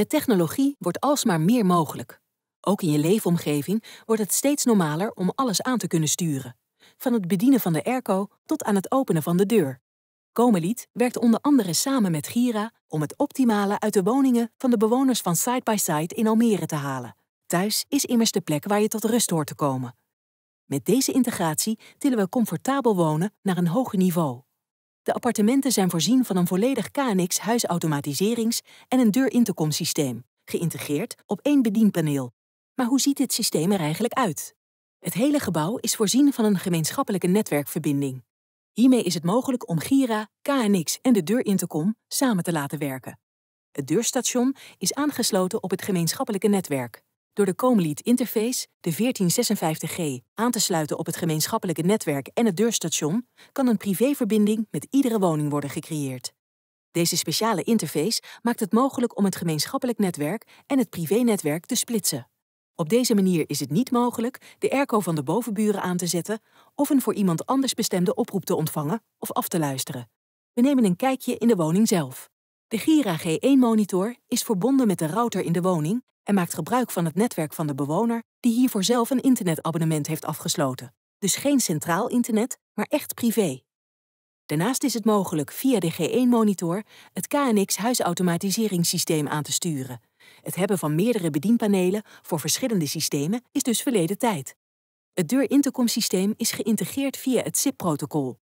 Met technologie wordt alsmaar meer mogelijk. Ook in je leefomgeving wordt het steeds normaler om alles aan te kunnen sturen. Van het bedienen van de airco tot aan het openen van de deur. Comelied werkt onder andere samen met Gira om het optimale uit de woningen van de bewoners van Side by Side in Almere te halen. Thuis is immers de plek waar je tot rust hoort te komen. Met deze integratie tillen we comfortabel wonen naar een hoger niveau. De appartementen zijn voorzien van een volledig KNX huisautomatiserings- en een deurintercomsysteem, geïntegreerd op één bedienpaneel. Maar hoe ziet dit systeem er eigenlijk uit? Het hele gebouw is voorzien van een gemeenschappelijke netwerkverbinding. Hiermee is het mogelijk om Gira, KNX en de deurintercom samen te laten werken. Het deurstation is aangesloten op het gemeenschappelijke netwerk door de Comelied Interface, de 1456G, aan te sluiten op het gemeenschappelijke netwerk en het deurstation, kan een privéverbinding met iedere woning worden gecreëerd. Deze speciale interface maakt het mogelijk om het gemeenschappelijk netwerk en het privénetwerk te splitsen. Op deze manier is het niet mogelijk de airco van de bovenburen aan te zetten of een voor iemand anders bestemde oproep te ontvangen of af te luisteren. We nemen een kijkje in de woning zelf. De Gira G1-monitor is verbonden met de router in de woning en maakt gebruik van het netwerk van de bewoner die hiervoor zelf een internetabonnement heeft afgesloten. Dus geen centraal internet, maar echt privé. Daarnaast is het mogelijk via de G1-monitor het KNX huisautomatiseringssysteem aan te sturen. Het hebben van meerdere bedienpanelen voor verschillende systemen is dus verleden tijd. Het deurintercomsysteem is geïntegreerd via het SIP-protocol.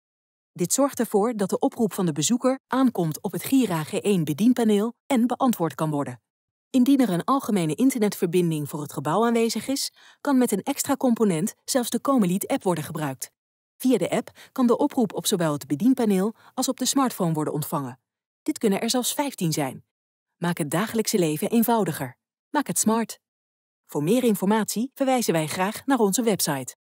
Dit zorgt ervoor dat de oproep van de bezoeker aankomt op het Gira G1 bedienpaneel en beantwoord kan worden. Indien er een algemene internetverbinding voor het gebouw aanwezig is, kan met een extra component zelfs de Comeliet-app worden gebruikt. Via de app kan de oproep op zowel het bedienpaneel als op de smartphone worden ontvangen. Dit kunnen er zelfs 15 zijn. Maak het dagelijkse leven eenvoudiger. Maak het smart. Voor meer informatie verwijzen wij graag naar onze website.